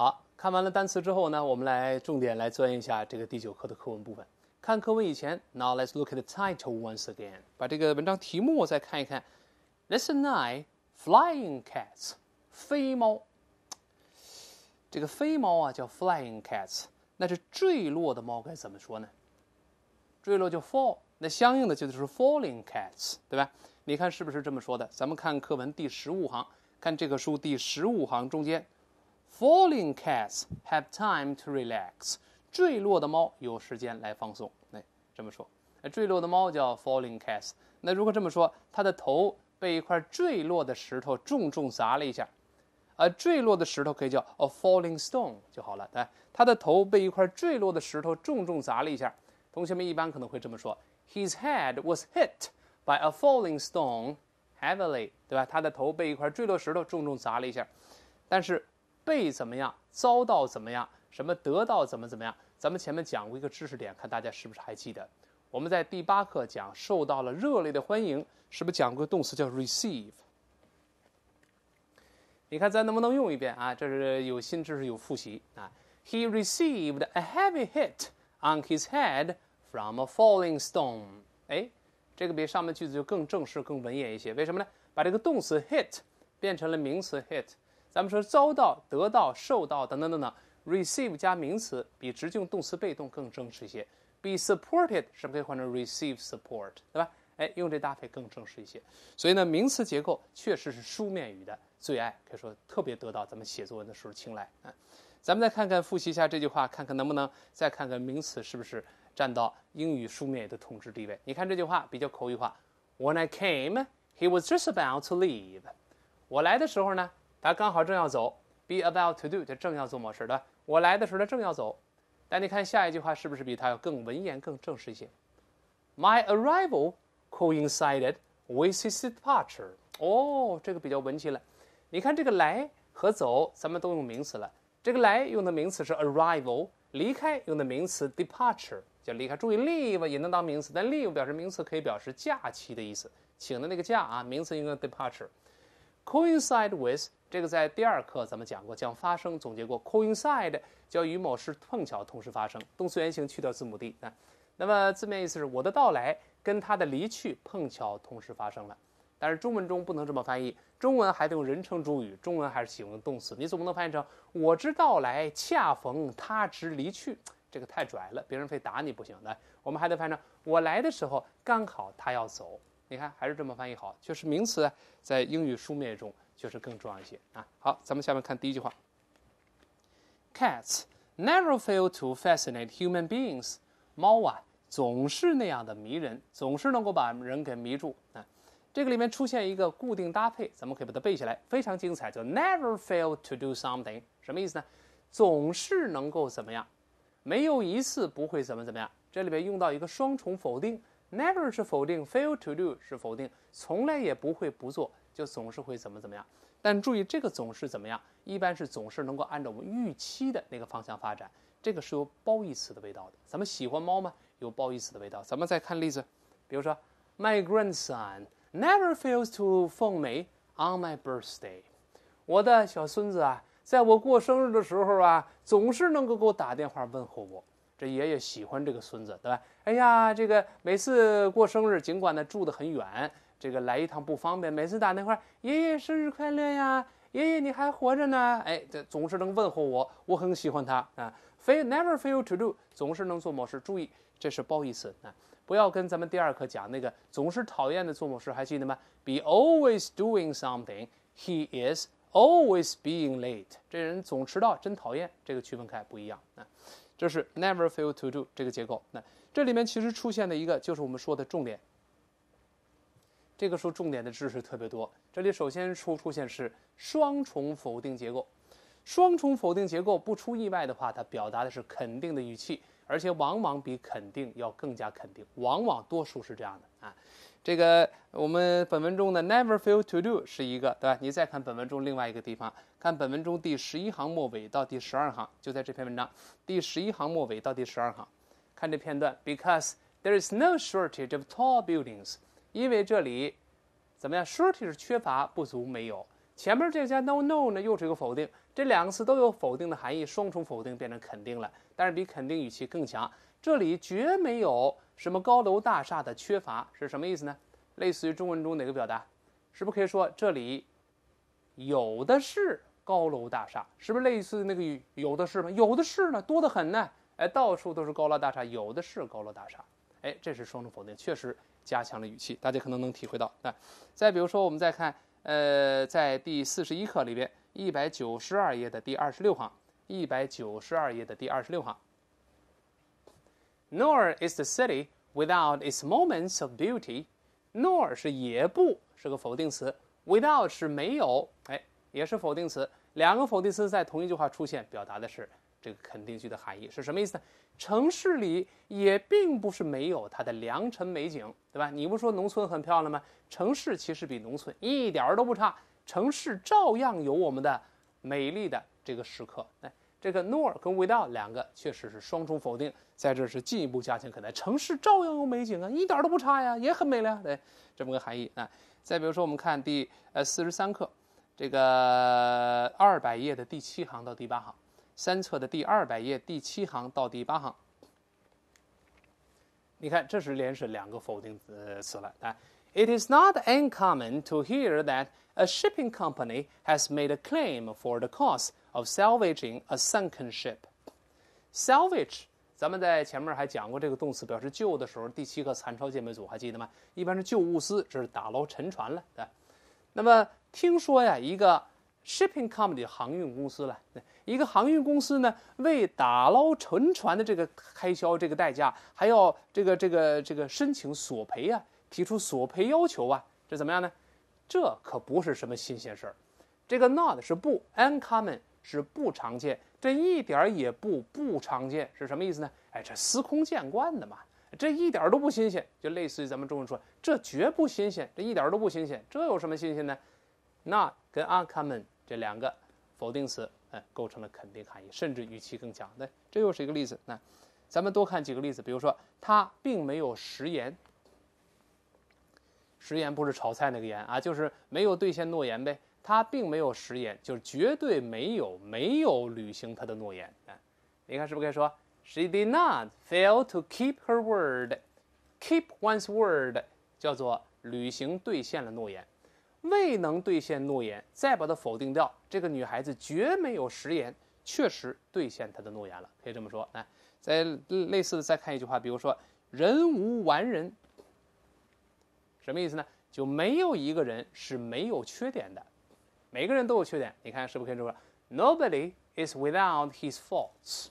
好看完了单词之后呢，我们来重点来钻一下这个第九课的课文部分。看课文以前，Now let's look at the title once again。把这个文章题目再看一看。Lesson Nine: Flying Cats，飞猫。这个飞猫啊叫 Flying Cats，那是坠落的猫该怎么说呢？坠落就 fall，那相应的就是 falling cats，对吧？你看是不是这么说的？咱们看课文第十五行，看这个书第十五行中间。Falling cats have time to relax。坠落的猫有时间来放松。哎，这么说，坠落的猫叫 falling cats。那如果这么说，它的头被一块坠落的石头重重砸了一下。呃，坠落的石头可以叫 a falling stone 就好了。来，它的头被一块坠落的石头重重砸了一下。同学们一般可能会这么说：His head was hit by a falling stone heavily，对吧？他的头被一块坠落石头重重砸了一下。但是被怎么样？遭到怎么样？什么得到怎么怎么样？咱们前面讲过一个知识点，看大家是不是还记得？我们在第八课讲受到了热烈的欢迎，是不是讲过动词叫 receive？你看咱能不能用一遍啊？这是有新知识，有复习啊。He received a heavy hit on his head from a falling stone。哎，这个比上面句子就更正式、更文言一些。为什么呢？把这个动词 hit 变成了名词 hit。咱们说遭到、得到、受到等等等等，receive 加名词比直接用动词被动更正式一些。Be supported 是不是可以换成 receive support，对吧？哎，用这搭配更正式一些。所以呢，名词结构确实是书面语的最爱，可以说特别得到咱们写作文的时候青睐啊。咱们再看看复习一下这句话，看看能不能再看看名词是不是占到英语书面语的统治地位。你看这句话比较口语化：When I came, he was just about to leave。我来的时候呢。他刚好正要走，be about to do，他正要做某事。对，我来的时候他正要走。但你看下一句话是不是比它要更文言、更正式一些？My arrival coincided with his departure。哦，这个比较文气了。你看这个来和走，咱们都用名词了。这个来用的名词是 arrival，离开用的名词 departure 叫离开。注意 leave 也能当名词，但 leave 表示名词可以表示假期的意思，请的那个假啊，名词应该 departure。Coincide with。这个在第二课咱们讲过，将发生总结过，coincide 叫与某事碰巧同时发生。动词原形去掉字母 d 啊，那么字面意思是我的到来跟他的离去碰巧同时发生了。但是中文中不能这么翻译，中文还得用人称主语，中文还是喜欢动词，你总不能翻译成我之到来恰逢他之离去，这个太拽了，别人非打你不行。来，我们还得翻译成我来的时候刚好他要走，你看还是这么翻译好。就是名词在英语书面中。就是更重要一些啊！好，咱们下面看第一句话。Cats never fail to fascinate human beings。猫啊，总是那样的迷人，总是能够把人给迷住啊。这个里面出现一个固定搭配，咱们可以把它背下来，非常精彩，叫 never fail to do something。什么意思呢？总是能够怎么样？没有一次不会怎么怎么样？这里面用到一个双重否定，never 是否定，fail to do 是否定，从来也不会不做。就总是会怎么怎么样，但注意这个总是怎么样，一般是总是能够按照我们预期的那个方向发展，这个是有褒义词的味道的。咱们喜欢猫吗？有褒义词的味道。咱们再看例子，比如说，My grandson never fails to phone me on my birthday。我的小孙子啊，在我过生日的时候啊，总是能够给我打电话问候我。这爷爷喜欢这个孙子，对吧？哎呀，这个每次过生日，尽管呢住得很远。这个来一趟不方便，每次打电话，爷爷生日快乐呀，爷爷你还活着呢，哎，这总是能问候我，我很喜欢他啊。f l never feel to do，总是能做某事。注意，这是褒义词啊，不要跟咱们第二课讲那个总是讨厌的做某事，还记得吗？Be always doing something，He is always being late，这人总迟到，真讨厌。这个区分开不一样啊，这是 never feel to do 这个结构。那这里面其实出现的一个就是我们说的重点。这个时候重点的知识特别多。这里首先出出现是双重否定结构，双重否定结构不出意外的话，它表达的是肯定的语气，而且往往比肯定要更加肯定，往往多数是这样的啊。这个我们本文中的 never fail to do 是一个，对吧？你再看本文中另外一个地方，看本文中第十一行末尾到第十二行，就在这篇文章第十一行末尾到第十二行，看这片段，because there is no shortage of tall buildings。因为这里怎么样 s h r r t y 是缺乏、不足、没有。前面这个加 no no 呢，又是一个否定。这两个词都有否定的含义，双重否定变成肯定了，但是比肯定语气更强。这里绝没有什么高楼大厦的缺乏，是什么意思呢？类似于中文中哪个表达？是不是可以说这里有的是高楼大厦？是不是类似那个语有的是吗？有的是呢，多得很呢。哎，到处都是高楼大厦，有的是高楼大厦。哎，这是双重否定，确实。加强了语气，大家可能能体会到。那再比如说，我们再看，呃，在第四十一课里边，一百九十二页的第二十六行，一百九十二页的第二十六行。Nor is the city without its moments of beauty，nor 是也不，是个否定词，without 是没有，哎，也是否定词，两个否定词在同一句话出现，表达的是。这个肯定句的含义是什么意思？呢？城市里也并不是没有它的良辰美景，对吧？你不说农村很漂亮吗？城市其实比农村一点都不差，城市照样有我们的美丽的这个时刻。哎，这个 nor 跟 without 两个确实是双重否定，在这是进一步加强肯定，城市照样有美景啊，一点都不差呀，也很美了呀。对，这么个含义啊。再比如说，我们看第呃四十三课这个二百页的第七行到第八行。三册的第二百页第七行到第八行，你看，这是连是两个否定词了。It is not uncommon to hear that a shipping company has made a claim for the cost of salvaging a sunken ship. Salvage，咱们在前面还讲过这个动词表示救的时候，第七个残超鉴别组还记得吗？一般是救物资，这是打捞沉船了。对，那么听说呀，一个 shipping company 航运公司了。一个航运公司呢，为打捞沉船的这个开销，这个代价还要这个这个这个申请索赔啊，提出索赔要求啊，这怎么样呢？这可不是什么新鲜事儿。这个 not 是不 uncommon 是不常见，这一点儿也不不常见是什么意思呢？哎，这司空见惯的嘛，这一点都不新鲜，就类似于咱们中文说这绝不新鲜，这一点都不新鲜，这有什么新鲜呢？not 跟 uncommon 这两个否定词。哎，构成了肯定含义，甚至语气更强。那这又是一个例子。那咱们多看几个例子，比如说，他并没有食言。食言不是炒菜那个言啊，就是没有兑现诺言呗。他并没有食言，就是绝对没有没有履行他的诺言。你看，是不是可以说，She did not fail to keep her word。Keep one's word 叫做履行、兑现了诺言。未能兑现诺言，再把它否定掉。这个女孩子绝没有食言，确实兑现她的诺言了。可以这么说。来，再类似的再看一句话，比如说“人无完人”，什么意思呢？就没有一个人是没有缺点的，每个人都有缺点。你看，是不是可以这么说？Nobody is without his faults。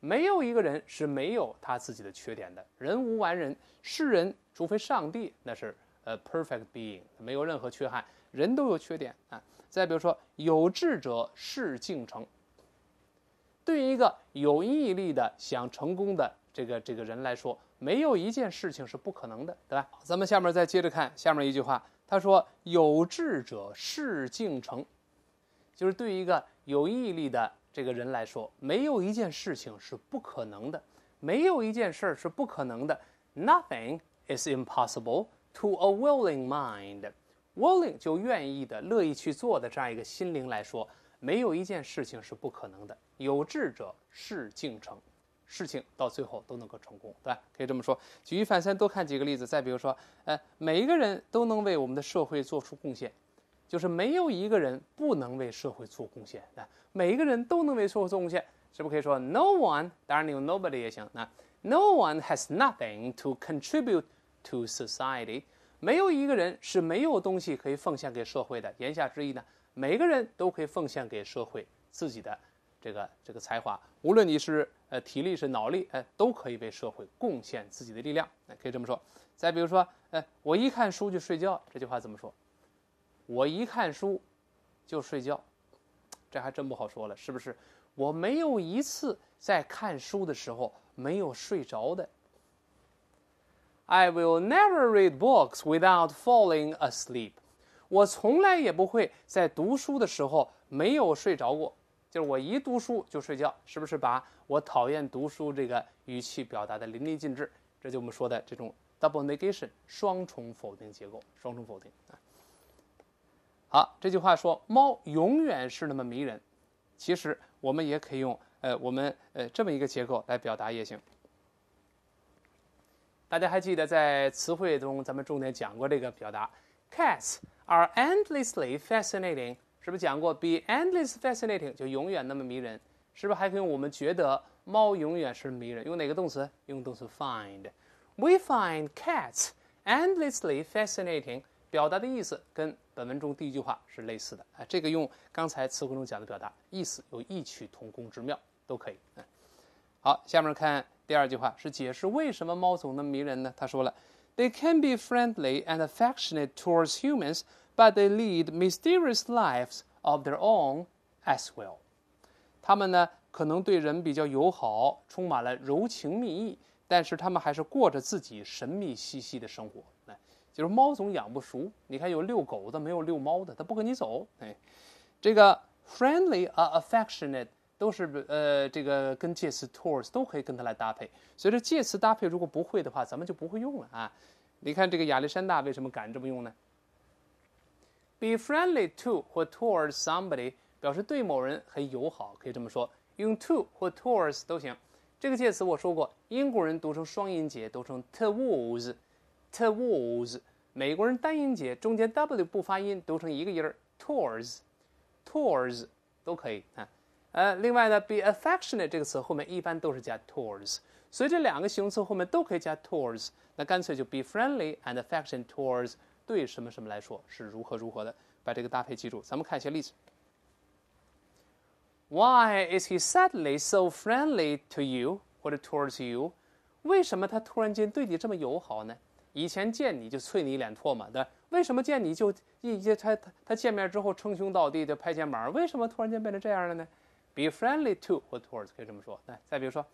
没有一个人是没有他自己的缺点的。人无完人，世人除非上帝，那是。a p e r f e c t being 没有任何缺憾，人都有缺点啊。再比如说，有志者事竟成。对于一个有毅力的、想成功的这个这个人来说，没有一件事情是不可能的，对吧？咱们下面再接着看下面一句话，他说：“有志者事竟成。”就是对于一个有毅力的这个人来说，没有一件事情是不可能的，没有一件事儿是不可能的。Nothing is impossible。to a willing mind，willing 就愿意的、乐意去做的这样一个心灵来说，没有一件事情是不可能的。有志者事竟成，事情到最后都能够成功，对吧？可以这么说。举一反三，多看几个例子。再比如说，呃，每一个人都能为我们的社会做出贡献，就是没有一个人不能为社会做贡献那每一个人都能为社会做贡献，是不是可以说 no one？当然你用 nobody 也行。那 no one has nothing to contribute。to society，没有一个人是没有东西可以奉献给社会的。言下之意呢，每个人都可以奉献给社会自己的这个这个才华，无论你是呃体力是脑力，哎，都可以为社会贡献自己的力量。哎，可以这么说。再比如说，哎，我一看书就睡觉，这句话怎么说？我一看书就睡觉，这还真不好说了，是不是？我没有一次在看书的时候没有睡着的。I will never read books without falling asleep。我从来也不会在读书的时候没有睡着过，就是我一读书就睡觉，是不是把我讨厌读书这个语气表达的淋漓尽致？这就我们说的这种 double negation 双重否定结构，双重否定啊。好，这句话说猫永远是那么迷人，其实我们也可以用呃我们呃这么一个结构来表达也行。大家还记得，在词汇中咱们重点讲过这个表达，Cats are endlessly fascinating，是不是讲过？Be endlessly fascinating 就永远那么迷人，是不是还可以？我们觉得猫永远是迷人，用哪个动词？用动词 find。We find cats endlessly fascinating。表达的意思跟本文中第一句话是类似的啊。这个用刚才词汇中讲的表达意思有异曲同工之妙，都可以。嗯，好，下面看。第二句话是解释为什么猫总那么迷人呢？他说了，They can be friendly and affectionate towards humans, but they lead mysterious lives of their own as well. 他们呢，可能对人比较友好，充满了柔情蜜意，但是他们还是过着自己神秘兮兮的生活。哎，就是猫总养不熟。你看，有遛狗的，没有遛猫的，它不跟你走。哎，这个 friendly are affectionate. 都是呃，这个跟介词 t o u r s 都可以跟它来搭配。所以说介词搭配如果不会的话，咱们就不会用了啊。你看这个亚历山大为什么敢这么用呢？Be friendly to 或 towards somebody 表示对某人很友好，可以这么说，用 to 或 towards 都行。这个介词我说过，英国人读成双音节，读成 towards，towards；美国人单音节，中间 w 不发音，读成一个音儿 towards，towards 都可以啊。呃，另外呢，be affectionate 这个词后面一般都是加 towards，所以这两个形容词后面都可以加 towards。那干脆就 be friendly and affection towards 对什么什么来说是如何如何的，把这个搭配记住。咱们看一些例子：Why is he suddenly so friendly to you 或者 towards you？为什么他突然间对你这么友好呢？以前见你就啐你一脸唾沫，对吧？为什么见你就一他他他见面之后称兄道弟的拍肩膀？为什么突然间变成这样了呢？Be friendly to 或 towards 可以这么说。来，再比如说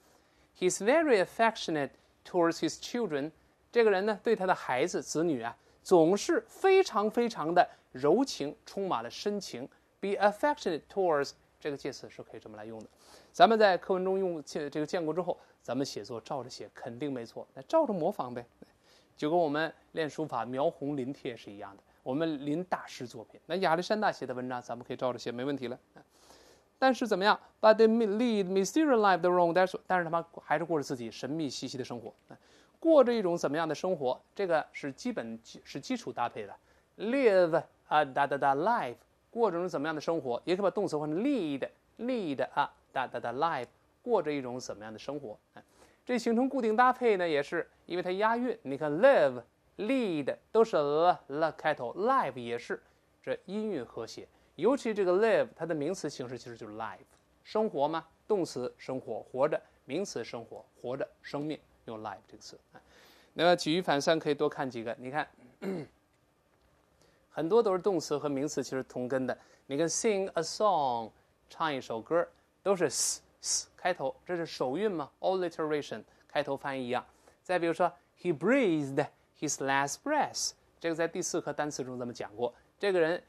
，He's very affectionate towards his children。这个人呢，对他的孩子、子女啊，总是非常非常的柔情，充满了深情。Be affectionate towards 这个介词是可以这么来用的。咱们在课文中用见这个见过之后，咱们写作照着写肯定没错。来，照着模仿呗，就跟我们练书法描红临帖是一样的。我们临大师作品，那亚历山大写的文章，咱们可以照着写，没问题了。但是怎么样？But they lead mysterious life, the wrong. 但是，但是他妈还是过着自己神秘兮兮的生活。过着一种怎么样的生活？这个是基本是基础搭配的。Live 啊哒哒哒，live 过着一种怎么样的生活？也可以把动词换成 lead, lead 啊哒哒哒，live 过着一种怎么样的生活？这形成固定搭配呢，也是因为它押韵。你看，live, lead 都是 l 开头，live 也是，这音韵和谐。尤其这个 live，它的名词形式其实就是 live 生活嘛，动词生活，活着；名词生活，活着；生命用 live 这个词。那么举一反三，可以多看几个。你看，很多都是动词和名词其实同根的。你看 sing a song，唱一首歌，都是 s 开头，这是首韵嘛 a l l i t e r a t i o n 开头发音一样。再比如说 he breathed his last breath，这个在第四课单词中咱们讲过，这个人。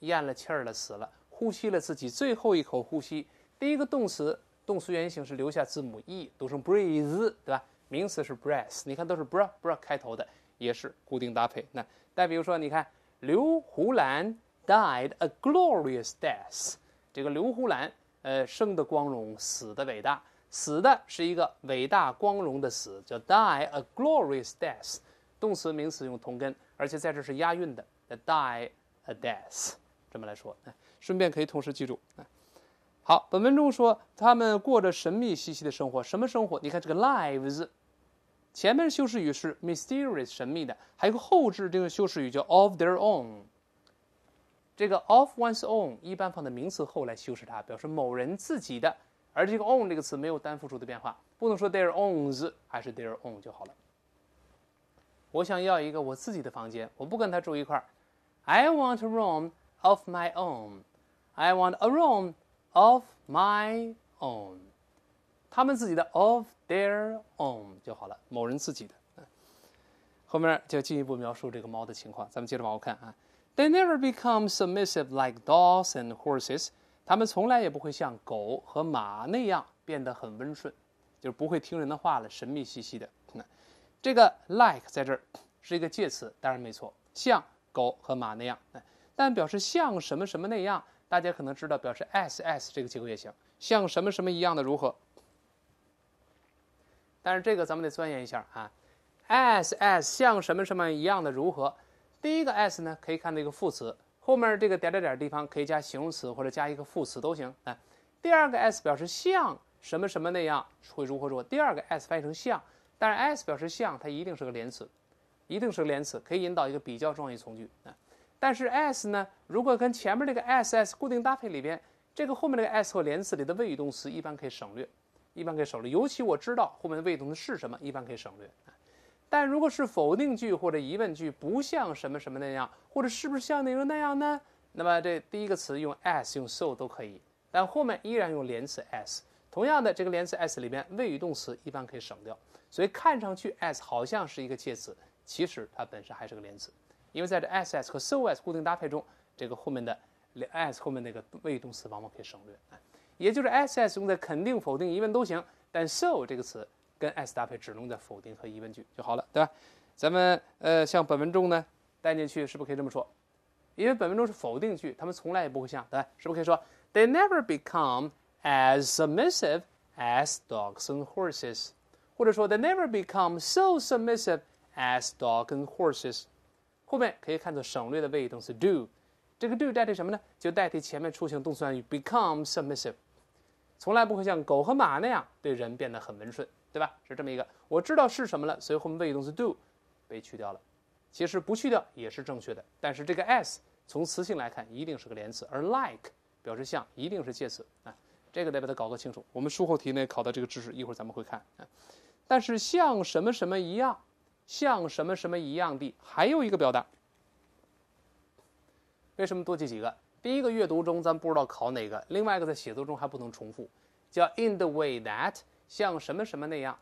咽了气儿了，死了，呼吸了自己最后一口呼吸。第一个动词，动词原形是留下字母 e，读成 breathe，对吧？名词是 breath。你看，都是 br- a br- a 开头的，也是固定搭配。那再比如说，你看刘胡兰 died a glorious death。这个刘胡兰，呃，生的光荣，死的伟大，死的是一个伟大光荣的死，叫 die a glorious death。动词名词用同根，而且在这是押韵的，the die a death。这么来说，哎，顺便可以同时记住，哎，好，本文中说他们过着神秘兮兮的生活，什么生活？你看这个 lives，前面修饰语是 mysterious，神秘的，还有个后置这个修饰语叫 of their own。这个 of one's own 一般放在名词后来修饰它，表示某人自己的，而这个 own 这个词没有单复数的变化，不能说 their owns，还是 their own 就好了。我想要一个我自己的房间，我不跟他住一块儿。I want a room。Of my own, I want a room of my own. 他们自己的 of their own 就好了，某人自己的。后面就进一步描述这个猫的情况，咱们接着往后看啊。They never become submissive like dogs and horses. 他们从来也不会像狗和马那样变得很温顺，就是不会听人的话了，神秘兮兮的。这个 like 在这儿是一个介词，当然没错，像狗和马那样。但表示像什么什么那样，大家可能知道，表示 as as 这个结构也行，像什么什么一样的如何？但是这个咱们得钻研一下啊。as as 像什么什么一样的如何？第一个 s 呢，可以看到一个副词，后面这个点点点地方可以加形容词或者加一个副词都行。哎，第二个 s 表示像什么什么那样会如何何。第二个 s 翻译成像，但是 s 表示像，它一定是个连词，一定是个连词，可以引导一个比较状语从句但是 as 呢？如果跟前面那个 as as 固定搭配里边，这个后面那个 as 和连词里的谓语动词一般可以省略，一般可以省略。尤其我知道后面的谓语动词是什么，一般可以省略。但如果是否定句或者疑问句，不像什么什么那样，或者是不是像那个那样呢？那么这第一个词用 as 用 so 都可以，但后面依然用连词 as。同样的，这个连词 as 里边谓语动词一般可以省掉，所以看上去 as 好像是一个介词，其实它本身还是个连词。因为在这 as 和 so as 固定搭配中，这个后面的 as 后面那个谓语动词往往可以省略，也就是 as as 用在肯定、否定、疑问都行，但 so 这个词跟 as 搭配只能在否定和疑问句就好了，对吧？咱们呃，像本文中呢带进去，是不是可以这么说？因为本文中是否定句，他们从来也不会像，对吧？是不是可以说 They never become as submissive as dogs and horses，或者说 They never become so submissive as dogs and horses。后面可以看作省略的谓语动词 do，这个 do 代替什么呢？就代替前面出现动词短语 become submissive，从来不会像狗和马那样对人变得很温顺，对吧？是这么一个。我知道是什么了，所以后面谓语动词 do 被去掉了。其实不去掉也是正确的，但是这个 as 从词性来看一定是个连词，而 like 表示像一定是介词啊。这个得把它搞个清楚。我们术后题内考的这个知识一会儿咱们会看啊。但是像什么什么一样。像什么什么一样的，还有一个表达。为什么多记几个？第一个阅读中咱不知道考哪个，另外一个在写作中还不能重复，叫 in the way that 像什么什么那样。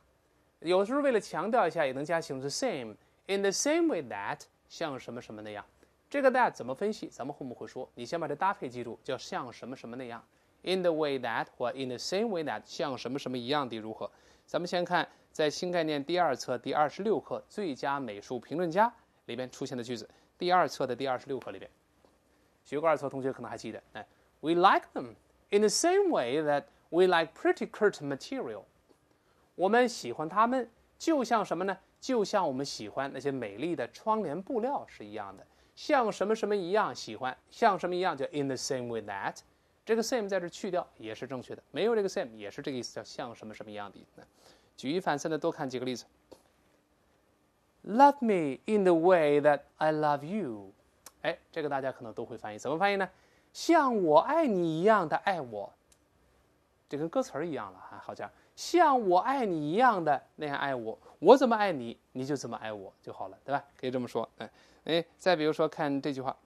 有时候为了强调一下，也能加形容词 same。in the same way that 像什么什么那样。这个 that 怎么分析？咱们后面会说。你先把这搭配记住，叫像什么什么那样。in the way that 或 in the same way that 像什么什么一样的如何？咱们先看在新概念第二册第二十六课《最佳美术评论家》里边出现的句子。第二册的第二十六课里边，学过二册同学可能还记得。哎，We like them in the same way that we like pretty curtain material。我们喜欢它们，就像什么呢？就像我们喜欢那些美丽的窗帘布料是一样的，像什么什么一样喜欢，像什么一样就 in the same way that。这个 same 在这去掉也是正确的，没有这个 same 也是这个意思，叫像什么什么一样的举一反三的多看几个例子。Love me in the way that I love you。哎，这个大家可能都会翻译，怎么翻译呢？像我爱你一样的爱我，这跟歌词儿一样了哈，好像像我爱你一样的那样爱我，我怎么爱你，你就怎么爱我就好了，对吧？可以这么说，哎哎，再比如说看这句话。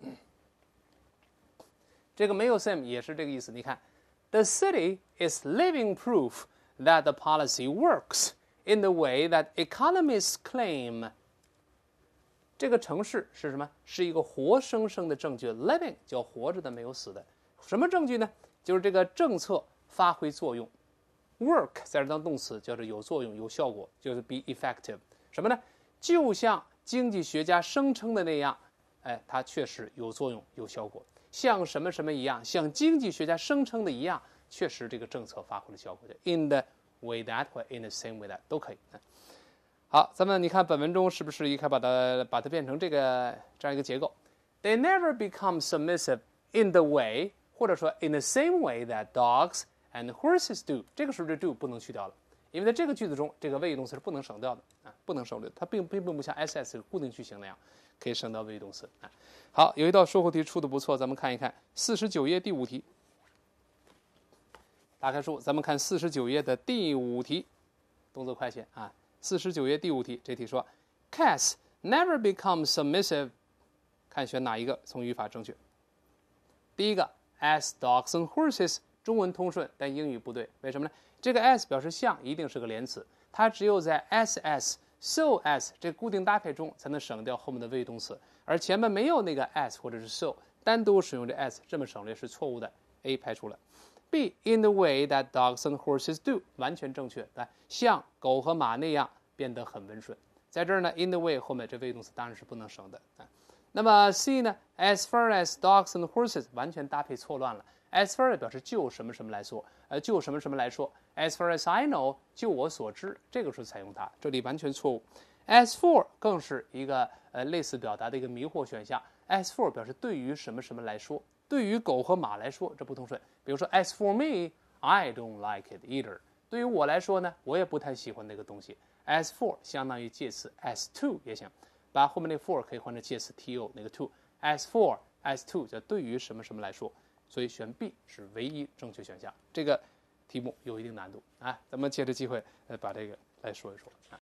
这个没有 same 也是这个意思。你看，the city is living proof that the policy works in the way that economists claim。这个城市是什么？是一个活生生的证据。Living 叫活着的，没有死的。什么证据呢？就是这个政策发挥作用。Work 在这当动词，叫做有作用、有效果，就是 be effective。什么呢？就像经济学家声称的那样，哎，它确实有作用、有效果。像什么什么一样，像经济学家声称的一样，确实这个政策发挥了效果。In the way that，或 in the same way that，都可以。好，咱们你看，本文中是不是应该把它把它变成这个这样一个结构？They never become submissive in the way，或者说 in the same way that dogs and horses do。这个时候这 do 不能去掉了，因为在这个句子中，这个谓语动词是不能省掉的啊，不能省略。它并并不像 S S 固定句型那样。可以省到谓动词啊。好，有一道说后题出的不错，咱们看一看四十九页第五题。打开书，咱们看四十九页的第五题，动作快些啊。四十九页第五题，这题说，cats never become submissive。看选哪一个从语法正确。第一个，as dogs and horses，中文通顺，但英语不对，为什么呢？这个 as 表示像，一定是个连词，它只有在 s s so as 这固定搭配中才能省掉后面的谓语动词，而前面没有那个 as 或者是 so，单独使用这 as 这么省略是错误的。A 排除了，B in the way that dogs and horses do 完全正确。来，像狗和马那样变得很温顺，在这儿呢，in the way 后面这谓语动词当然是不能省的啊。那么 C 呢？As far as dogs and horses 完全搭配错乱了。As far 表示就什么什么来说，呃，就什么什么来说。As far as I know，就我所知，这个时候采用它，这里完全错误。As for 更是一个呃类似表达的一个迷惑选项。As for 表示对于什么什么来说，对于狗和马来说，这不通顺。比如说，As for me，I don't like it either。对于我来说呢，我也不太喜欢那个东西。As for 相当于介词，as to 也行。把后面那个 for 可以换成介词 to，那个 to，as for，as to 叫对于什么什么来说，所以选 B 是唯一正确选项。这个题目有一定难度啊，咱们借着机会呃把这个来说一说啊。